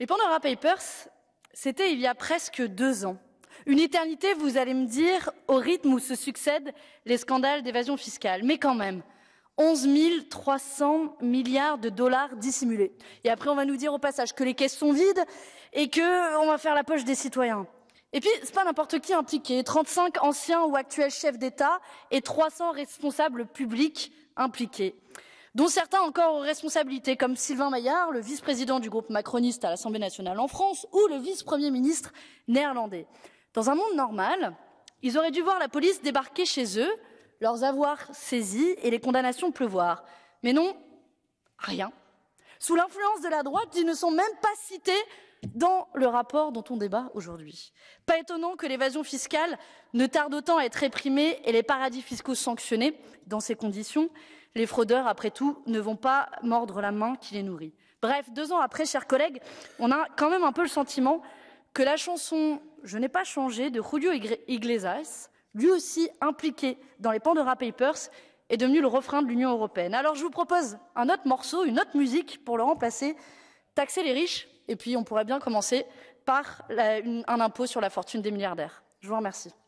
Les Pandora Papers, c'était il y a presque deux ans. Une éternité, vous allez me dire, au rythme où se succèdent les scandales d'évasion fiscale. Mais quand même, 11 300 milliards de dollars dissimulés. Et après, on va nous dire au passage que les caisses sont vides et qu'on va faire la poche des citoyens. Et puis, c'est pas n'importe qui impliqué. 35 anciens ou actuels chefs d'État et 300 responsables publics impliqués dont certains encore aux responsabilités, comme Sylvain Maillard, le vice-président du groupe macroniste à l'Assemblée nationale en France, ou le vice-premier ministre néerlandais. Dans un monde normal, ils auraient dû voir la police débarquer chez eux, leurs avoirs saisis et les condamnations pleuvoir. Mais non, rien sous l'influence de la droite, ils ne sont même pas cités dans le rapport dont on débat aujourd'hui. Pas étonnant que l'évasion fiscale ne tarde autant à être réprimée et les paradis fiscaux sanctionnés. Dans ces conditions, les fraudeurs, après tout, ne vont pas mordre la main qui les nourrit. Bref, deux ans après, chers collègues, on a quand même un peu le sentiment que la chanson Je n'ai pas changé de Julio Iglesias, lui aussi impliqué dans les Pandora Papers, est devenu le refrain de l'Union européenne. Alors je vous propose un autre morceau, une autre musique pour le remplacer, taxer les riches, et puis on pourrait bien commencer par un impôt sur la fortune des milliardaires. Je vous remercie.